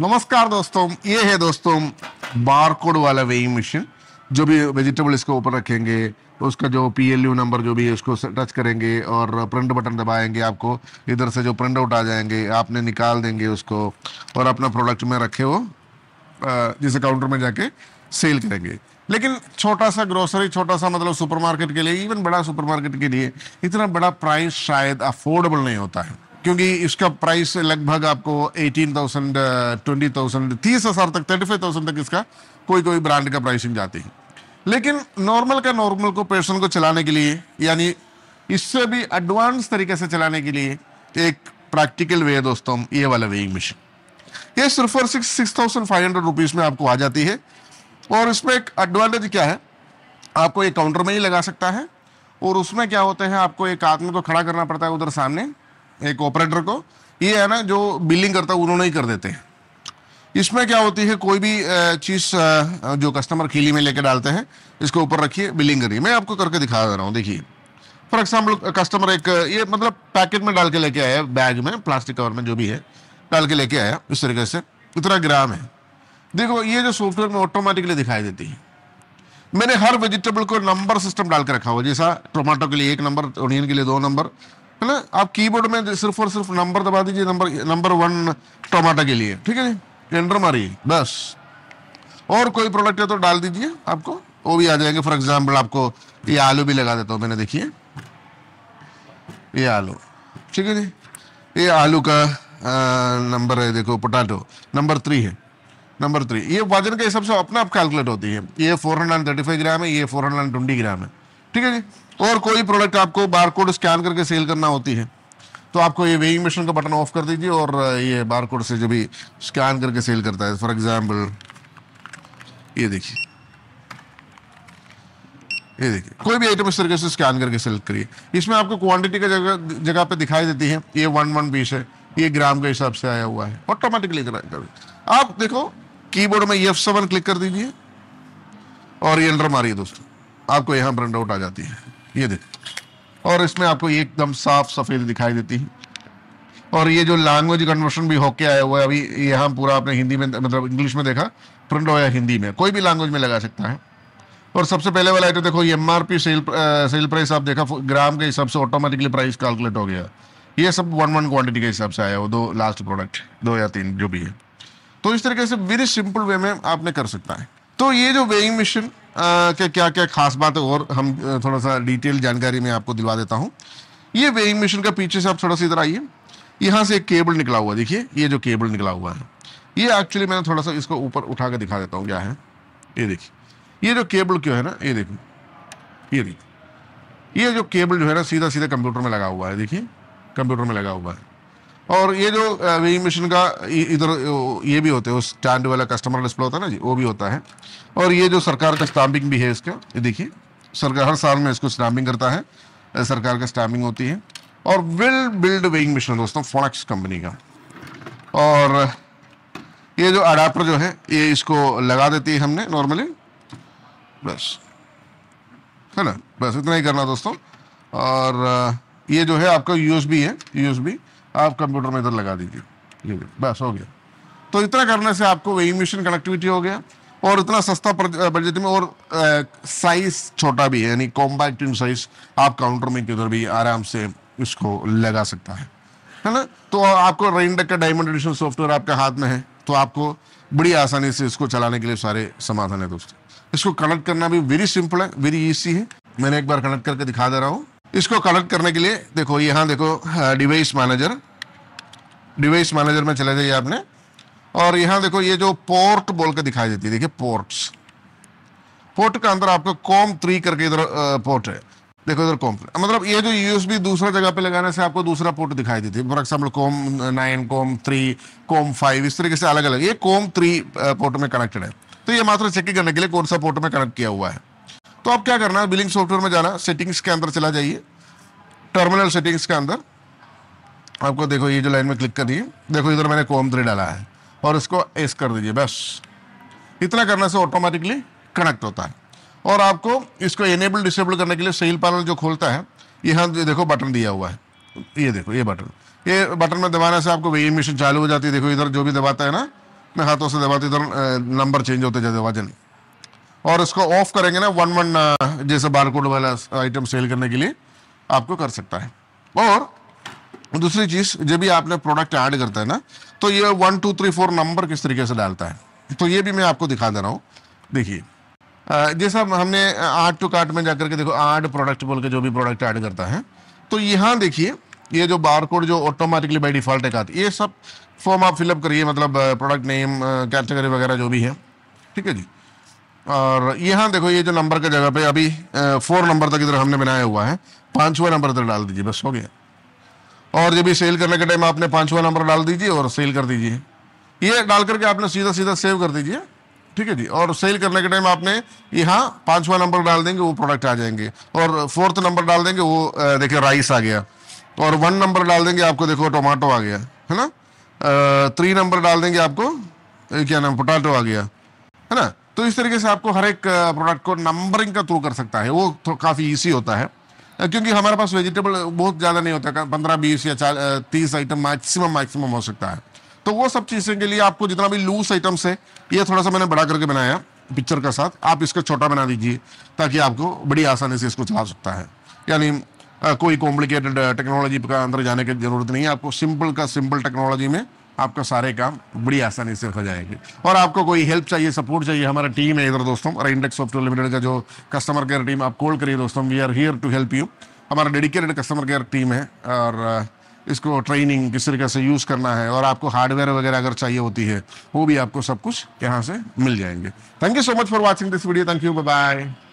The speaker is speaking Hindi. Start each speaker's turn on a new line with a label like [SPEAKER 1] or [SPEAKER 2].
[SPEAKER 1] नमस्कार दोस्तों ये है दोस्तों बारकोड वाला वेइंग मशीन जो भी वेजिटेबल इसके ऊपर रखेंगे उसका जो पी एल यू नंबर जो भी है उसको टच करेंगे और प्रिंट बटन दबाएंगे आपको इधर से जो प्रिंट आउट आ जाएंगे आपने निकाल देंगे उसको और अपना प्रोडक्ट में रखे वो जिसे काउंटर में जाके सेल करेंगे लेकिन छोटा सा ग्रोसरी छोटा सा मतलब सुपरमार्केट के लिए इवन बड़ा सुपरमार्केट के लिए इतना बड़ा प्राइस शायद अफोर्डेबल नहीं होता है क्योंकि इसका प्राइस लगभग आपको एटीन थाउजेंड ट्वेंटी थाउजेंड तीस हज़ार तक थर्टी फाइव थाउजेंड तक इसका कोई कोई ब्रांड का प्राइसिंग जाती है लेकिन नॉर्मल का नॉर्मल को पर्सन को चलाने के लिए यानी इससे भी एडवांस तरीके से चलाने के लिए एक प्रैक्टिकल वे है दोस्तों ये वाला वेइंग मशीन ये सिर्फ और six six thousand five hundred rupees में आपको आ जाती है और इसमें एक एडवांटेज क्या है आपको ये काउंटर में ही लगा सकता है और उसमें क्या होते हैं आपको एक आदमी को खड़ा करना पड़ता है उधर सामने एक ऑपरेटर को ये है ना जो बिलिंग करता है उन्होंने ही कर देते हैं इसमें क्या होती है कोई भी चीज़ जो कस्टमर खीली में लेके डालते हैं इसके ऊपर रखिए बिलिंग करिए मैं आपको करके दिखा दे रहा हूँ देखिए फॉर एग्जाम्पल कस्टमर एक ये मतलब पैकेट में डाल के लेके आया बैग में प्लास्टिक कवर में जो भी है डाल के लेके आया इस तरीके से इतना ग्राम है देखो ये जो सॉफ्टवेयर में ऑटोमेटिकली दिखाई देती है मैंने हर वेजिटेबल को नंबर सिस्टम डाल के रखा हुआ जैसा टोमेटो के लिए एक नंबर ओनियन के लिए दो नंबर है ना आप कीबोर्ड में सिर्फ और सिर्फ नंबर दबा दीजिए नंबर नंबर वन टमाटा के लिए ठीक है जी एंटर मारिए बस और कोई प्रोडक्ट है तो डाल दीजिए आपको वो भी आ जाएंगे फॉर एग्जाम्पल आपको ये आलू भी लगा देता हूँ मैंने देखिए ये आलू ठीक है जी ये आलू का नंबर है देखो पोटाटो नंबर थ्री है नंबर थ्री ये वजन के हिसाब से अपना आप कैलकुलेट होती है ये four hundred and thirty five gram है ये four hundred and twenty gram है ठीक है जी और कोई प्रोडक्ट आपको बार कोड स्कैन करके सेल करना होती है तो आपको ये वेइंग मशीन का बटन ऑफ कर दीजिए और ये बार कोड से जो भी स्कैन करके सेल करता है फॉर एग्जाम्पल ये देखिए ये देखिए कोई भी आइटम इस तरीके से स्कैन करके सेल करिए इसमें आपको क्वांटिटी का जगह जगह पे दिखाई देती है ये वन वन बीस है ये ग्राम के हिसाब से आया हुआ है ऑटोमेटिकली आप देखो कीबोर्ड में एफ सेवन क्लिक कर दीजिए और ये एंटर मारिए दोस्तों आपको यहाँ प्रिंट आउट आ जाती है ये देखो और इसमें आपको एकदम साफ सफ़ेद दिखाई देती है और ये जो लैंग्वेज कन्वर्शन भी होके आया हुआ है अभी यहाँ पूरा आपने हिंदी में मतलब इंग्लिश में देखा प्रिंट हो या हिंदी में कोई भी लैंग्वेज में लगा सकता है और सबसे पहले वाला आइटम तो देखो ये M R P sale sale price आप देखा ग्राम के हिसाब से ऑटोमेटिकली प्राइस कैलकुलेट हो गया ये सब वन वन क्वांटिटी के हिसाब से आया वो दो लास्ट प्रोडक्ट दो या तीन जो भी है तो इस तरीके से वेरी सिंपल वे में आपने कर सकता है तो ये जो वेइंग मशीन के क्या क्या खास बात है और हम थोड़ा सा डिटेल जानकारी में आपको दिलवा देता हूँ ये वेइंग मशीन का पीछे से आप थोड़ा सा इधर आइए यहाँ से एक केबल निकला हुआ देखिए ये जो केबल निकला हुआ है ये एक्चुअली मैंने थोड़ा सा इसको ऊपर उठा कर दिखा देता हूँ क्या है ये देखिए ये जो केबल क्यों है ना ये देखो ये देखिए ये जो केबल जो है ना सीधा सीधा कंप्यूटर में लगा हुआ है देखिए कंप्यूटर में लगा हुआ है और ये जो वेइंग मशीन का इधर ये भी होते हैं स्टैंड वाला कस्टमर डिस्प्ले होता है ना जी वो भी होता है और ये जो सरकार का स्टाम्पिंग भी है इसका ये देखिए सरकार हर साल में इसको स्टाम्पिंग करता है सरकार का स्टाम्पिंग होती है और विल बिल्ड वेइंग मशीन दोस्तों फोनक्स कंपनी का और ये जो अडाप्टर जो है ये इसको लगा देती है हमने नॉर्मली बस है ना बस इतना ही करना दोस्तों और ये जो है आपका यूएसबी है यूएसबी आप कंप्यूटर में इधर लगा दीजिए ये बस हो गया तो इतना करने से आपको वही मिशन कनेक्टिविटी हो गया और इतना सस्ता बजट में और साइज छोटा भी है यानी कॉम्पैक्ट इन साइज आप काउंटर में किधर भी आराम से इसको लगा सकता है है ना तो आपको रेनडेक का डायमंड एडिशन सॉफ्टवेयर आपके हाथ में है तो आपको बड़ी आसानी से इसको चलाने के लिए सारे समाधान है दोस्तों इसको कनेक्ट करना भी वेरी सिंपल है वेरी ईजी है मैंने एक बार कनेक्ट करके दिखा दे रहा हूँ इसको कनेक्ट करने के लिए देखो यहाँ देखो डिवाइस मैनेजर डिवाइस मैनेजर में चले जाइए आपने और यहाँ देखो ये जो पोर्ट बोल के दिखाई देती है देखिए पोर्ट्स पोर्ट का अंदर आपको कॉम थ्री करके इधर पोर्ट है देखो इधर कॉम मतलब ये जो यूएसबी दूसरा जगह पे लगाने से आपको दूसरा पोर्ट दिखाई देती है for example COM nine COM three COM five इस तरीके से अलग अलग ये कॉम थ्री पोर्ट में कनेक्टेड है तो ये मात्र चेकिंग करने के लिए कौन सा पोर्ट में कनेक्ट किया हुआ है तो आप क्या करना है बिलिंग सॉफ्टवेयर में जाना सेटिंग्स के अंदर चला जाइए टर्मिनल सेटिंग्स के अंदर आपको देखो ये जो लाइन में क्लिक करिए देखो इधर मैंने कोम थ्री डाला है और इसको एस कर दीजिए बस इतना करने से ऑटोमेटिकली कनेक्ट होता है और आपको इसको एनेबल डिसेबल करने के लिए सेल पैनल जो खोलता है यहाँ देखो बटन दिया हुआ है ये देखो ये बटन ये बटन में दबाने से आपको वही मशीन चालू हो जाती है देखो इधर जो भी दबाता है ना मैं हाथों से दबाता इधर नंबर चेंज होते जाते वजन और इसको ऑफ करेंगे ना वन वन uh, जैसे बारकोड वाला आइटम सेल करने के लिए आपको कर सकता है और दूसरी चीज़ जब भी आपने प्रोडक्ट ऐड करता है ना तो ये one two three four number किस तरीके से डालता है तो ये भी मैं आपको दिखा दे रहा हूँ देखिए जैसा हमने आर्ट टू कार्ट में जाकर के देखो आर्ट प्रोडक्ट बोल के जो भी प्रोडक्ट ऐड करता है तो यहाँ देखिए ये जो बार कोड जो ऑटोमेटिकली बाई डिफ़ॉल्ट है ये सब फॉर्म आप फिलअप करिए मतलब प्रोडक्ट नेम कैटेगरी वगैरह जो भी है ठीक है जी और ये हाँ देखो ये जो नंबर के जगह पे अभी फोर नंबर तक इधर हमने बनाया हुआ है पाँचवा नंबर इधर डाल दीजिए बस हो गया और जब भी सेल करने के टाइम आपने पाँचवा नंबर डाल दीजिए और सेल कर दीजिए ये डाल करके आपने सीधा सीधा सेव कर दीजिए ठीक है जी और सेल करने के टाइम आपने यहाँ पाँचवा नंबर डाल देंगे वो प्रोडक्ट आ जाएंगे और फोर्थ नंबर डाल देंगे वो देखिए राइस आ गया और वन नंबर डाल देंगे आपको देखो टोमाटो आ गया है ना थ्री नंबर डाल देंगे आपको क्या नाम पोटाटो आ गया है ना तो इस तरीके से आपको हर एक प्रोडक्ट को नंबरिंग का थ्रू कर सकता है वो तो काफ़ी ईजी होता है क्योंकि हमारे पास वेजिटेबल बहुत ज़्यादा नहीं होता पंद्रह बीस या चार तीस आइटम मैक्सिमम मैक्सिमम हो सकता है तो वो सब चीज़ें के लिए आपको जितना भी लूज आइटम्स है ये थोड़ा सा मैंने बड़ा करके बनाया पिक्चर का साथ आप इसका छोटा बना दीजिए ताकि आपको बड़ी आसानी से इसको चला सकता है यानी कोई कॉम्प्लिकेटेड टेक्नोलॉजी का अंदर जाने की जरूरत नहीं है आपको सिंपल का सिंपल टेक्नोलॉजी में आपका सारे काम बड़ी आसानी से हो जाएंगे और आपको कोई हेल्प चाहिए सपोर्ट चाहिए हमारा टीम है इधर दोस्तों और इंडेक्स सॉफ्टवेयर लिमिटेड का जो कस्टमर केयर टीम आप कॉल करिए दोस्तों we are here to help you हमारा डेडिकेटेड कस्टमर केयर टीम है और इसको ट्रेनिंग किस तरीके से यूज़ करना है और आपको हार्डवेयर वगैरह अगर चाहिए होती है वो भी आपको सब कुछ यहाँ से मिल जाएंगे thank you so much for watching this video thank you bye